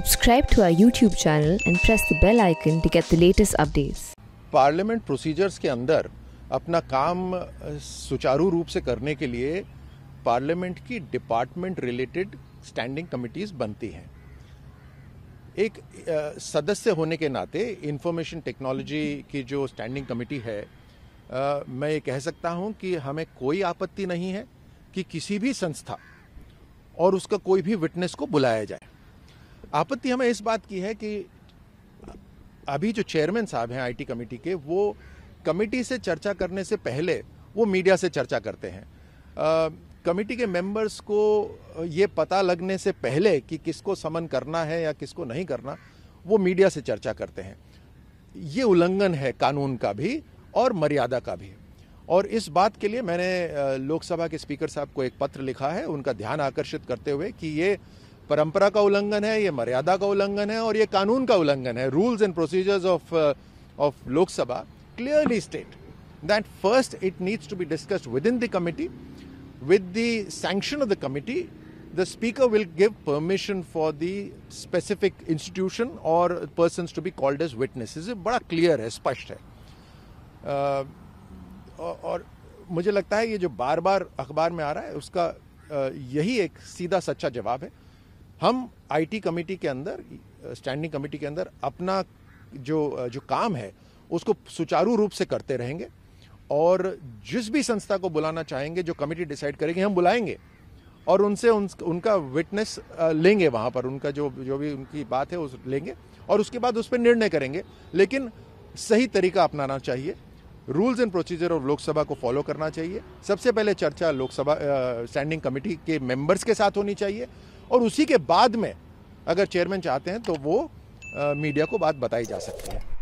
Subscribe to our YouTube channel and press the bell icon to get the latest updates. Parliament procedures के अंदर अपना काम सुचारू रूप से करने के लिए पार्लियामेंट की डिपार्टमेंट रिलेटेड स्टैंडिंग कमिटीज बनती हैं एक सदस्य होने के नाते इंफॉर्मेशन टेक्नोलॉजी की जो स्टैंडिंग कमिटी है मैं ये कह सकता हूँ कि हमें कोई आपत्ति नहीं है कि किसी भी संस्था और उसका कोई भी विटनेस को बुलाया जाए आपत्ति हमें इस बात की है कि अभी जो चेयरमैन साहब हैं आईटी कमेटी के वो कमेटी से चर्चा करने से पहले वो मीडिया से चर्चा करते हैं कमेटी के मेंबर्स को ये पता लगने से पहले कि किसको समन करना है या किसको नहीं करना वो मीडिया से चर्चा करते हैं ये उल्लंघन है कानून का भी और मर्यादा का भी और इस बात के लिए मैंने लोकसभा के स्पीकर साहब को एक पत्र लिखा है उनका ध्यान आकर्षित करते हुए कि ये परंपरा का उल्लंघन है ये मर्यादा का उल्लंघन है और ये कानून का उल्लंघन है rules and procedures of of Lok Sabha clearly state that first it needs to be discuss with in the committee with the sanction of the committee the speaker will give permission for the specific institution और person to be called as witness बड़ा clear है स्पष्ट है uh, और मुझे लगता है ये जो बार बार अखबार में आ रहा है उसका uh, यही एक सीधा सच्चा जवाब है हम आईटी कमेटी के अंदर स्टैंडिंग कमेटी के अंदर अपना जो जो काम है उसको सुचारू रूप से करते रहेंगे और जिस भी संस्था को बुलाना चाहेंगे जो कमेटी डिसाइड करेगी हम बुलाएंगे और उनसे उन, उनका विटनेस लेंगे वहाँ पर उनका जो जो भी उनकी बात है उस लेंगे और उसके बाद उस पर निर्णय करेंगे लेकिन सही तरीका अपनाना चाहिए rules and procedure of Lok Sabha को फॉलो करना चाहिए सबसे पहले चर्चा लोकसभा स्टैंडिंग कमेटी के मेंबर्स के साथ होनी चाहिए और उसी के बाद में अगर चेयरमैन चाहते हैं तो वो आ, मीडिया को बात बताई जा सकती है